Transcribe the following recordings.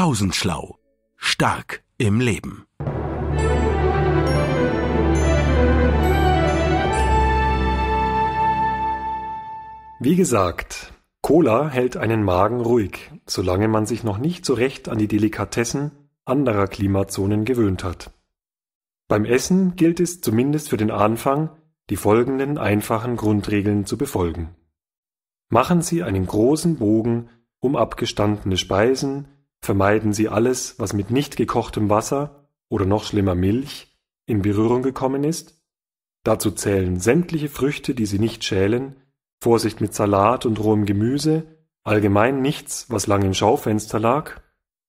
Tausendschlau. Stark im Leben. Wie gesagt, Cola hält einen Magen ruhig, solange man sich noch nicht so recht an die Delikatessen anderer Klimazonen gewöhnt hat. Beim Essen gilt es zumindest für den Anfang, die folgenden einfachen Grundregeln zu befolgen. Machen Sie einen großen Bogen um abgestandene Speisen, Vermeiden Sie alles, was mit nicht gekochtem Wasser oder noch schlimmer Milch in Berührung gekommen ist. Dazu zählen sämtliche Früchte, die Sie nicht schälen, Vorsicht mit Salat und rohem Gemüse, allgemein nichts, was lang im Schaufenster lag,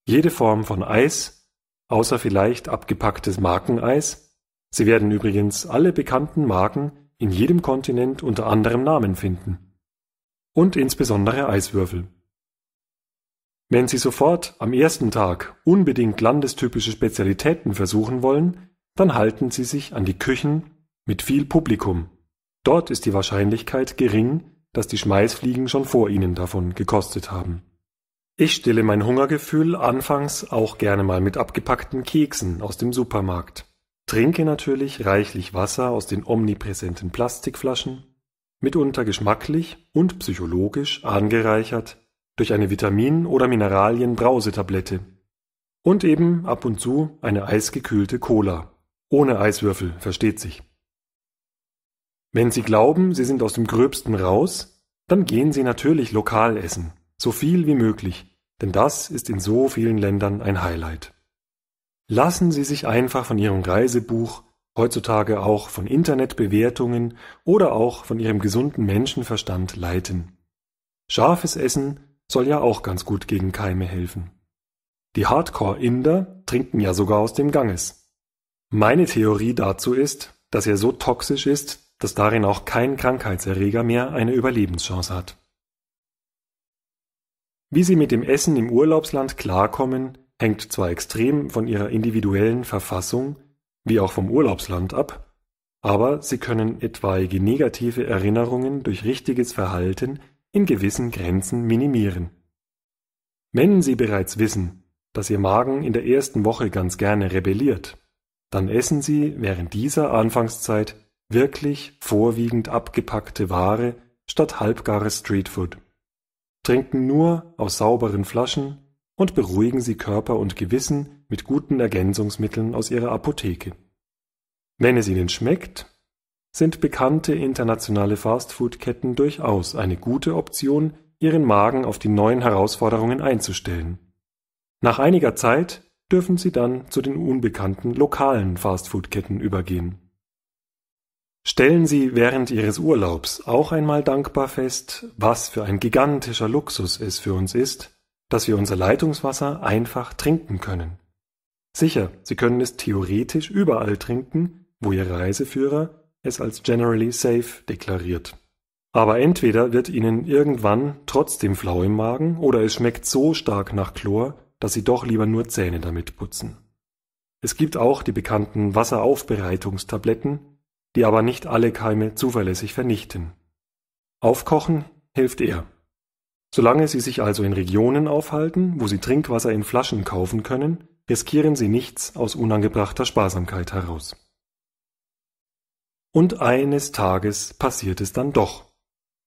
jede Form von Eis, außer vielleicht abgepacktes Markeneis. Sie werden übrigens alle bekannten Marken in jedem Kontinent unter anderem Namen finden. Und insbesondere Eiswürfel. Wenn Sie sofort am ersten Tag unbedingt landestypische Spezialitäten versuchen wollen, dann halten Sie sich an die Küchen mit viel Publikum. Dort ist die Wahrscheinlichkeit gering, dass die Schmeißfliegen schon vor Ihnen davon gekostet haben. Ich stille mein Hungergefühl anfangs auch gerne mal mit abgepackten Keksen aus dem Supermarkt. Trinke natürlich reichlich Wasser aus den omnipräsenten Plastikflaschen, mitunter geschmacklich und psychologisch angereichert durch eine Vitamin- oder Mineralien-Brausetablette. Und eben ab und zu eine eisgekühlte Cola. Ohne Eiswürfel, versteht sich. Wenn Sie glauben, Sie sind aus dem Gröbsten raus, dann gehen Sie natürlich lokal essen, so viel wie möglich, denn das ist in so vielen Ländern ein Highlight. Lassen Sie sich einfach von Ihrem Reisebuch, heutzutage auch von Internetbewertungen oder auch von Ihrem gesunden Menschenverstand leiten. Scharfes Essen soll ja auch ganz gut gegen Keime helfen. Die Hardcore-Inder trinken ja sogar aus dem Ganges. Meine Theorie dazu ist, dass er so toxisch ist, dass darin auch kein Krankheitserreger mehr eine Überlebenschance hat. Wie sie mit dem Essen im Urlaubsland klarkommen, hängt zwar extrem von ihrer individuellen Verfassung, wie auch vom Urlaubsland ab, aber sie können etwaige negative Erinnerungen durch richtiges Verhalten in gewissen Grenzen minimieren. Wenn Sie bereits wissen, dass Ihr Magen in der ersten Woche ganz gerne rebelliert, dann essen Sie während dieser Anfangszeit wirklich vorwiegend abgepackte Ware statt halbgares Streetfood. Trinken nur aus sauberen Flaschen und beruhigen Sie Körper und Gewissen mit guten Ergänzungsmitteln aus Ihrer Apotheke. Wenn es Ihnen schmeckt, sind bekannte internationale Fastfood-Ketten durchaus eine gute Option, ihren Magen auf die neuen Herausforderungen einzustellen. Nach einiger Zeit dürfen sie dann zu den unbekannten lokalen Fastfood-Ketten übergehen. Stellen Sie während Ihres Urlaubs auch einmal dankbar fest, was für ein gigantischer Luxus es für uns ist, dass wir unser Leitungswasser einfach trinken können. Sicher, Sie können es theoretisch überall trinken, wo Ihr Reiseführer es als generally safe deklariert. Aber entweder wird ihnen irgendwann trotzdem flau im Magen oder es schmeckt so stark nach Chlor, dass sie doch lieber nur Zähne damit putzen. Es gibt auch die bekannten Wasseraufbereitungstabletten, die aber nicht alle Keime zuverlässig vernichten. Aufkochen hilft eher. Solange Sie sich also in Regionen aufhalten, wo Sie Trinkwasser in Flaschen kaufen können, riskieren Sie nichts aus unangebrachter Sparsamkeit heraus. Und eines Tages passiert es dann doch.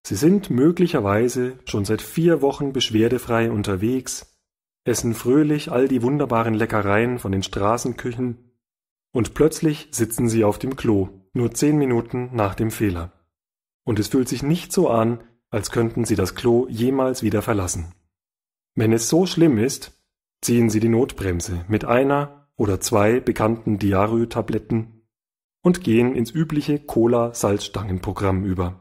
Sie sind möglicherweise schon seit vier Wochen beschwerdefrei unterwegs, essen fröhlich all die wunderbaren Leckereien von den Straßenküchen, und plötzlich sitzen sie auf dem Klo, nur zehn Minuten nach dem Fehler. Und es fühlt sich nicht so an, als könnten sie das Klo jemals wieder verlassen. Wenn es so schlimm ist, ziehen sie die Notbremse mit einer oder zwei bekannten Diarrhoe-Tabletten und gehen ins übliche Cola-Salzstangenprogramm über.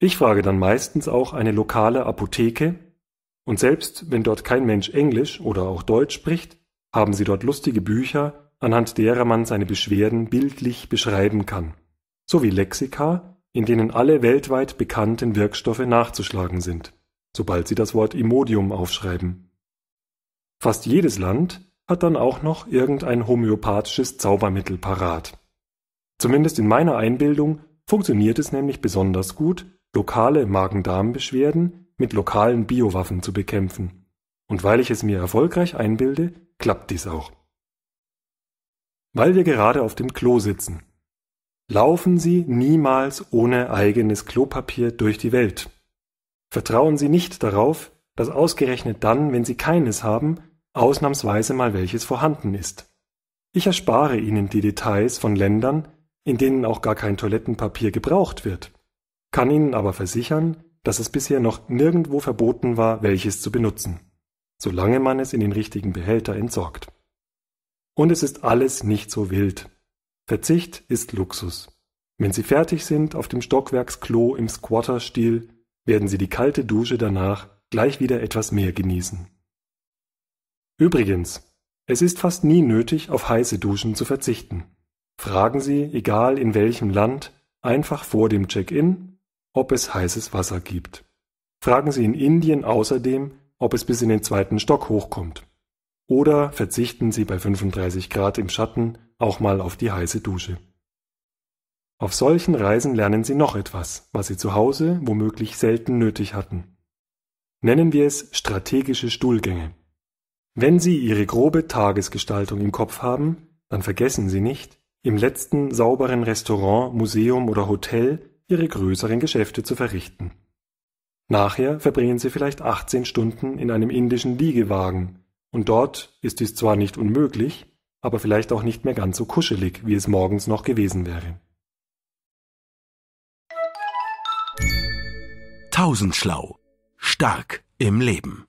Ich frage dann meistens auch eine lokale Apotheke und selbst wenn dort kein Mensch Englisch oder auch Deutsch spricht, haben sie dort lustige Bücher, anhand derer man seine Beschwerden bildlich beschreiben kann, sowie Lexika, in denen alle weltweit bekannten Wirkstoffe nachzuschlagen sind, sobald sie das Wort Imodium aufschreiben. Fast jedes Land hat dann auch noch irgendein homöopathisches Zaubermittel parat. Zumindest in meiner Einbildung funktioniert es nämlich besonders gut, lokale Magen-Darm-Beschwerden mit lokalen Biowaffen zu bekämpfen. Und weil ich es mir erfolgreich einbilde, klappt dies auch. Weil wir gerade auf dem Klo sitzen. Laufen Sie niemals ohne eigenes Klopapier durch die Welt. Vertrauen Sie nicht darauf, dass ausgerechnet dann, wenn Sie keines haben, ausnahmsweise mal welches vorhanden ist. Ich erspare Ihnen die Details von Ländern, in denen auch gar kein Toilettenpapier gebraucht wird, kann Ihnen aber versichern, dass es bisher noch nirgendwo verboten war, welches zu benutzen, solange man es in den richtigen Behälter entsorgt. Und es ist alles nicht so wild. Verzicht ist Luxus. Wenn Sie fertig sind auf dem Stockwerksklo im Squatter-Stil, werden Sie die kalte Dusche danach gleich wieder etwas mehr genießen. Übrigens, es ist fast nie nötig, auf heiße Duschen zu verzichten. Fragen Sie, egal in welchem Land, einfach vor dem Check-in, ob es heißes Wasser gibt. Fragen Sie in Indien außerdem, ob es bis in den zweiten Stock hochkommt. Oder verzichten Sie bei 35 Grad im Schatten auch mal auf die heiße Dusche. Auf solchen Reisen lernen Sie noch etwas, was Sie zu Hause womöglich selten nötig hatten. Nennen wir es strategische Stuhlgänge. Wenn Sie Ihre grobe Tagesgestaltung im Kopf haben, dann vergessen Sie nicht, im letzten sauberen Restaurant, Museum oder Hotel ihre größeren Geschäfte zu verrichten. Nachher verbringen sie vielleicht 18 Stunden in einem indischen Liegewagen, und dort ist dies zwar nicht unmöglich, aber vielleicht auch nicht mehr ganz so kuschelig, wie es morgens noch gewesen wäre. Tausendschlau. Stark im Leben.